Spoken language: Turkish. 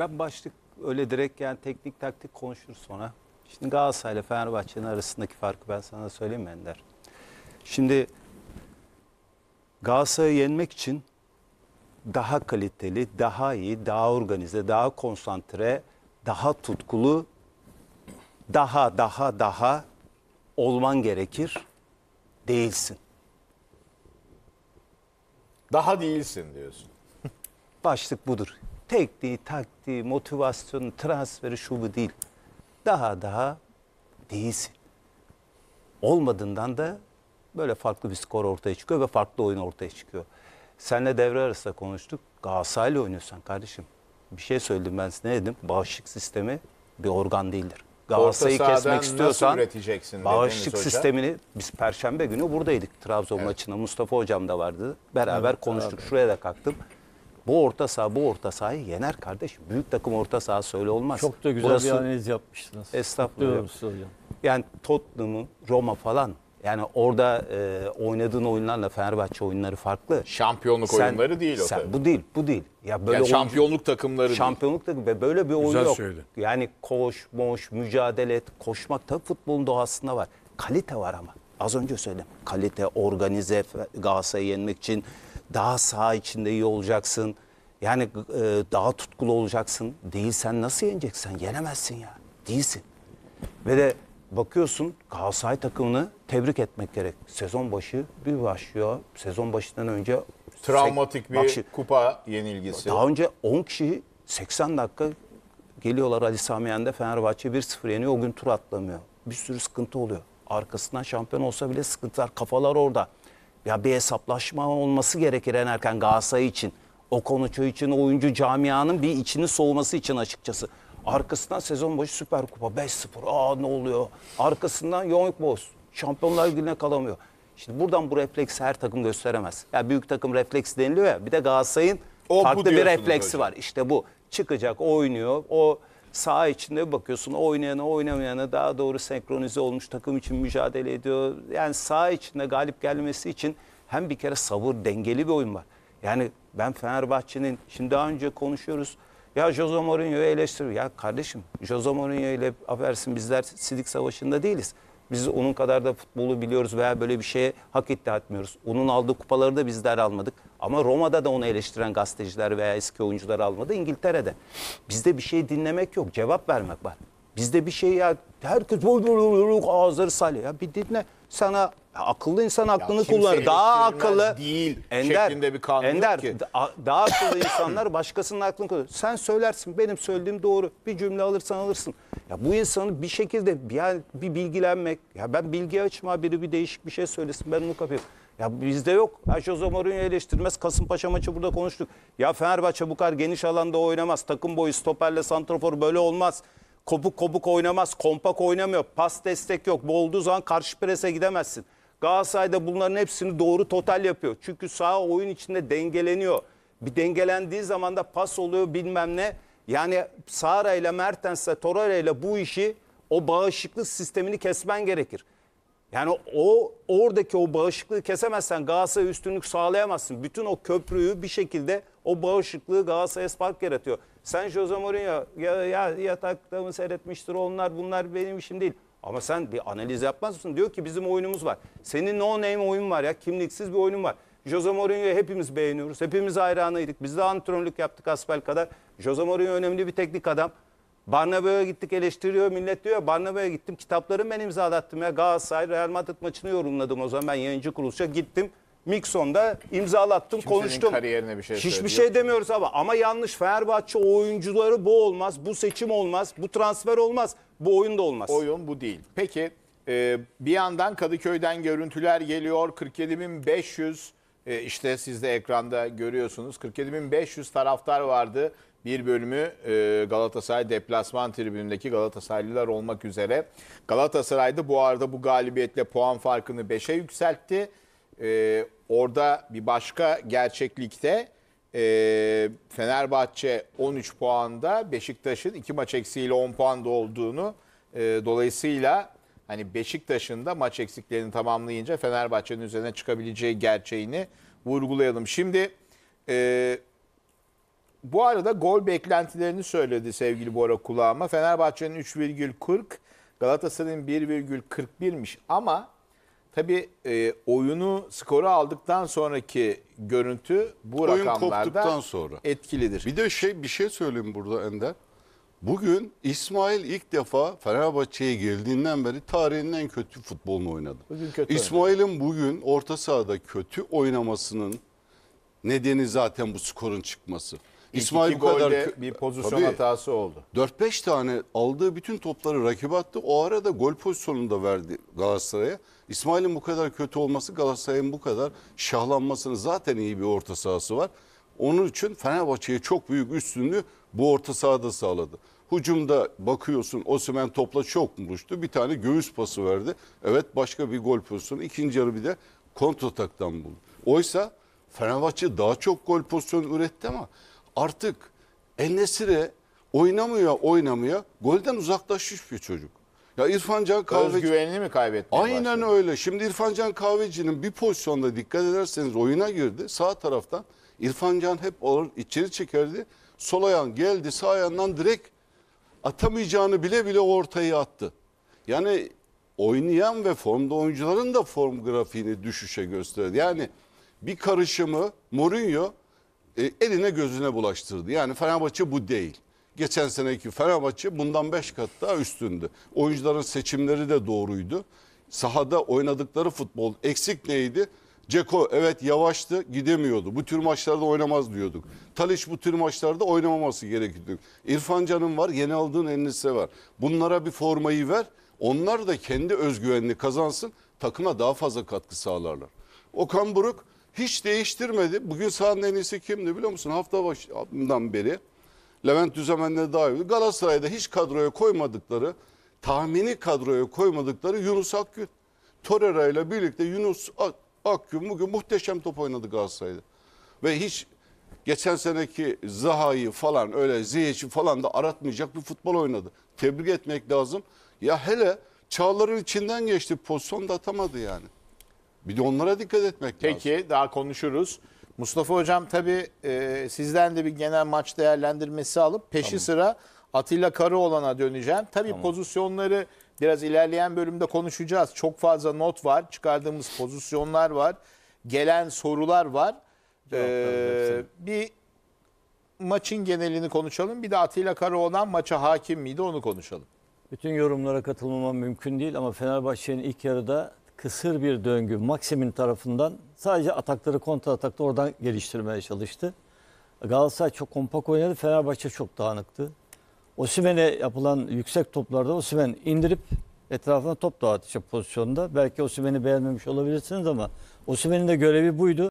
Ben başlık öyle direkt yani teknik taktik konuşur sonra. Şimdi Galatasaray ile Fenerbahçe'nin arasındaki farkı ben sana söyleyeyim mi Ender? Şimdi Galatasaray'ı yenmek için daha kaliteli, daha iyi, daha organize, daha konsantre, daha tutkulu, daha daha daha olman gerekir. Değilsin. Daha değilsin diyorsun. Başlık budur tekniği, taktiği, motivasyon, transferi şu bu değil. Daha daha değilsin. Olmadığından da böyle farklı bir skor ortaya çıkıyor ve farklı oyun ortaya çıkıyor. Senle devre arasında konuştuk. Galatasaray'la oynuyorsan kardeşim. Bir şey söyledim ben size ne dedim? Bağışıklık sistemi bir organ değildir. Galatasaray'ı kesmek istiyorsan bağışıklık sistemini biz perşembe günü buradaydık Trabzon evet. maçına. Mustafa hocam da vardı. Beraber evet, konuştuk. Abi. Şuraya da kalktım. Bu orta saha bu orta sahayı yener kardeş. Büyük takım orta saha söyle olmaz. Çok da güzel Burası, bir analiz yapmıştınız. Estağfurullah. Yani Tottenham'ın Roma falan yani orada e, oynadığın oyunlarla Fenerbahçe oyunları farklı. Şampiyonluk sen, oyunları değil o sen, tabii. Bu değil, bu değil. Ya böyle yani şampiyonluk oyuncu, takımları Şampiyonluk takım ve böyle bir oyun Güzel yok. Söyledi. Yani koş, boş, mücadele et, koşmak tabii futbolun doğasında var. Kalite var ama. Az önce söyledim. Kalite, organize, Galatasaray'ı yenmek için daha sağ içinde iyi olacaksın. Yani e, daha tutkulu olacaksın. Değilsen nasıl yeneceksin? Yenemezsin ya. Değilsin. Ve de bakıyorsun Galatasaray takımını tebrik etmek gerek. Sezon başı bir başlıyor. Sezon başından önce travmatik bir bakışı, kupa yenilgisi. Daha önce 10 kişi 80 dakika geliyorlar Ali Samiyen'de Fenerbahçe 1-0 yeniyor. O gün tur atlamıyor. Bir sürü sıkıntı oluyor. Arkasından şampiyon olsa bile sıkıntılar. Kafalar orada. Ya bir hesaplaşma olması gerekir en erken Galatasaray için. O konuço için, oyuncu camianın bir içini soğuması için açıkçası. Arkasından sezon başı Süper Kupa 5-0. Aa ne oluyor? Arkasından Young Boss. Şampiyonlar Ligi'ne kalamıyor. Şimdi buradan bu refleksi her takım gösteremez. Ya yani büyük takım refleksi deniliyor ya. Bir de Galatasaray'ın o, farklı bir refleksi hocam. var. İşte bu. Çıkacak, oynuyor. O saha içinde bakıyorsun oynayana oynamayana daha doğru senkronize olmuş takım için mücadele ediyor. Yani saha içinde galip gelmesi için hem bir kere sabır dengeli bir oyun var. Yani ben Fenerbahçe'nin şimdi daha önce konuşuyoruz. Ya Jose Mourinho'yu eleştiriyor. Ya kardeşim Jose Mourinho ile affedersin bizler sidik savaşında değiliz. Biz onun kadar da futbolu biliyoruz veya böyle bir şeye hak iddia etmiyoruz. Onun aldığı kupaları da bizler almadık. Ama Roma'da da onu eleştiren gazeteciler veya eski oyuncular almadı. İngiltere'de. Bizde bir şey dinlemek yok. Cevap vermek var. Bizde bir şey ya herkes ağızları salya. Ya bir dinle sana akıllı insan aklını kullanır. Daha akıllı değil Ender, şeklinde bir kanun Ender, yok ki. Da, daha akıllı insanlar başkasının aklını kullanır. Sen söylersin benim söylediğim doğru. Bir cümle alırsan alırsın. Ya bu insanı bir şekilde bir, bir bilgilenmek. Ya ben bilgi açma biri bir değişik bir şey söylesin ben onu kapayım. Ya bizde yok. Ya Jose Mourinho eleştirmez. Kasımpaşa maçı burada konuştuk. Ya Fenerbahçe bu kadar geniş alanda oynamaz. Takım boyu stoperle santrafor böyle olmaz. Kopuk kopuk oynamaz. Kompak oynamıyor. Pas destek yok. Bu olduğu zaman karşı prese gidemezsin. Galatasaray'da bunların hepsini doğru total yapıyor. Çünkü sağ oyun içinde dengeleniyor. Bir dengelendiği zaman da pas oluyor bilmem ne. Yani Sara ile Mertens'le Torreira ile bu işi o bağışıklık sistemini kesmen gerekir. Yani o oradaki o bağışıklığı kesemezsen Galatasaray'a üstünlük sağlayamazsın. Bütün o köprüyü bir şekilde o bağışıklığı Galatasaray'a spark yaratıyor. Sen Jose Mourinho ya, ya yataklarımı seyretmiştir onlar bunlar benim işim değil. Ama sen bir analiz yapmaz mısın? Diyor ki bizim oyunumuz var. Senin no name oyun var ya kimliksiz bir oyunun var. Jose Mourinho'yu hepimiz beğeniyoruz. Hepimiz hayranıydık. Biz de antrenörlük yaptık asfal kadar. Jose Mourinho önemli bir teknik adam. Barnabéu'ya gittik eleştiriyor millet diyor. Barnabéu'ya gittim kitapları ben imzalattım ya. Galatasaray Real Madrid maçını yorumladım o zaman ben yayıncı kuruluşa gittim. Mikson'da imzalattım Kimsenin konuştum. kariyerine bir şey Hiçbir söylüyor. şey demiyoruz ama ama yanlış Fenerbahçe oyuncuları bu olmaz, bu seçim olmaz, bu transfer olmaz, bu oyun da olmaz. Oyun bu değil. Peki e, bir yandan Kadıköy'den görüntüler geliyor. 47.500 e, işte siz de ekranda görüyorsunuz. 47.500 taraftar vardı. Bir bölümü e, Galatasaray deplasman tribünündeki Galatasaraylılar olmak üzere. Galatasaray'da bu arada bu galibiyetle puan farkını 5'e yükseltti e, orada bir başka gerçeklikte e, Fenerbahçe 13 puanda Beşiktaş'ın 2 maç eksiğiyle 10 puanda olduğunu e, dolayısıyla hani Beşiktaş'ın da maç eksiklerini tamamlayınca Fenerbahçe'nin üzerine çıkabileceği gerçeğini vurgulayalım. Şimdi e, bu arada gol beklentilerini söyledi sevgili Bora kulağıma. Fenerbahçe'nin 3,40 Galatasaray'ın 1,41'miş ama Tabii e, oyunu skoru aldıktan sonraki görüntü bu Oyun rakamlarda sonra. etkilidir. Bir de şey bir şey söyleyeyim burada Ender. Bugün İsmail ilk defa Fenerbahçe'ye geldiğinden beri tarihin en kötü futbolunu oynadı. Bugün kötü İsmail'in bugün orta sahada kötü oynamasının nedeni zaten bu skorun çıkması. İsmail İki bu golde kadar bir pozisyon tabii, hatası oldu. 4-5 tane aldığı bütün topları rakibe attı. O arada gol pozisyonunda verdi Galatasaray'a. İsmail'in bu kadar kötü olması Galatasaray'ın bu kadar şahlanmasını zaten iyi bir orta sahası var. Onun için Fenerbahçe'ye çok büyük üstünlüğü bu orta sahada sağladı. Hucumda bakıyorsun Osimhen topla çok buluştu. Bir tane göğüs pası verdi. Evet başka bir gol pozisyonu. İkinci yarı bir de kontrataktan buldu. Oysa Fenerbahçe daha çok gol pozisyonu üretti ama artık El Nesir'e oynamıyor oynamıyor golden uzaklaşmış bir çocuk. Ya İrfan Can Kahveci... Özgüvenini mi kaybetti? Aynen başladı? öyle. Şimdi İrfan Can Kahveci'nin bir pozisyonda dikkat ederseniz oyuna girdi. Sağ taraftan İrfan Can hep olur, içeri çekerdi. Sol ayağın geldi sağ ayağından direkt atamayacağını bile bile ortaya attı. Yani oynayan ve formda oyuncuların da form grafiğini düşüşe gösterdi. Yani bir karışımı Mourinho e, eline gözüne bulaştırdı. Yani Fenerbahçe bu değil. Geçen seneki Fenerbahçe bundan 5 kat daha üstündü. Oyuncuların seçimleri de doğruydu. Sahada oynadıkları futbol eksik neydi? Ceko evet yavaştı gidemiyordu. Bu tür maçlarda oynamaz diyorduk. Taliş bu tür maçlarda oynamaması gerekiyordu. İrfan Can'ın var yeni aldığın Enis'e var. Bunlara bir formayı ver. Onlar da kendi özgüvenini kazansın. Takıma daha fazla katkı sağlarlar. Okan Buruk hiç değiştirmedi. Bugün sahanın en iyisi kimdi biliyor musun? Hafta başından beri Levent Düzemen'le dahil. Galatasaray'da hiç kadroya koymadıkları, tahmini kadroya koymadıkları Yunus Akgün. Torreira ile birlikte Yunus Akgün bugün muhteşem top oynadı Galatasaray'da. Ve hiç geçen seneki Zaha'yı falan öyle Ziyech'i falan da aratmayacak bir futbol oynadı. Tebrik etmek lazım. Ya hele Çağlar'ın içinden geçti pozisyon da atamadı yani. Bir de onlara dikkat etmek Peki, lazım. Peki daha konuşuruz. Mustafa Hocam tabii e, sizden de bir genel maç değerlendirmesi alıp peşi tamam. sıra Atilla Karaoğlan'a döneceğim. Tabii tamam. pozisyonları biraz ilerleyen bölümde konuşacağız. Çok fazla not var, çıkardığımız pozisyonlar var, gelen sorular var. Ee, bir maçın genelini konuşalım. Bir de Atilla Karaoğlan maça hakim miydi onu konuşalım. Bütün yorumlara katılmama mümkün değil ama Fenerbahçe'nin ilk yarıda kısır bir döngü Maxim'in tarafından sadece atakları kontra atakta oradan geliştirmeye çalıştı. Galatasaray çok kompak oynadı. Fenerbahçe çok dağınıktı. Osimen'e yapılan yüksek toplarda Osimen indirip etrafına top dağıtacak pozisyonda. Belki Osimen'i beğenmemiş olabilirsiniz ama Osimen'in de görevi buydu.